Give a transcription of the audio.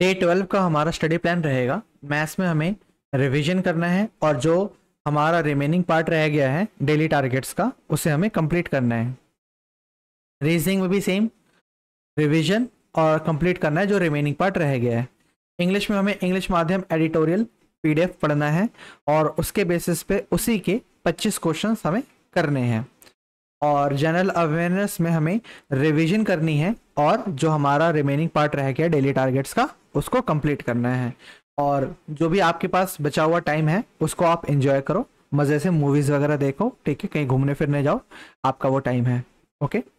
day twelve का हमारा study plan रहेगा मैथ्स में हमें रिवीजन करना है और जो हमारा रिमेनिंग पार्ट रह गया है डेली टारगेट्स का उसे हमें कंप्लीट करना है रीजनिंग में भी सेम रिवीजन और कंप्लीट करना है जो रिमेनिंग पार्ट रह गया है इंग्लिश में हमें इंग्लिश माध्यम एडिटोरियल पीडीएफ पढ़ना है और उसके बेसिस पे उसी के पच्चीस क्वेश्चन हमें करने हैं और जनरल अवेयरनेस में हमें रिवीजन करनी है और जो हमारा रिमेनिंग पार्ट रह गया डेली टारगेट्स का उसको कंप्लीट करना है और जो भी आपके पास बचा हुआ टाइम है उसको आप इंजॉय करो मज़े से मूवीज़ वगैरह देखो ठीक है कहीं घूमने फिरने जाओ आपका वो टाइम है ओके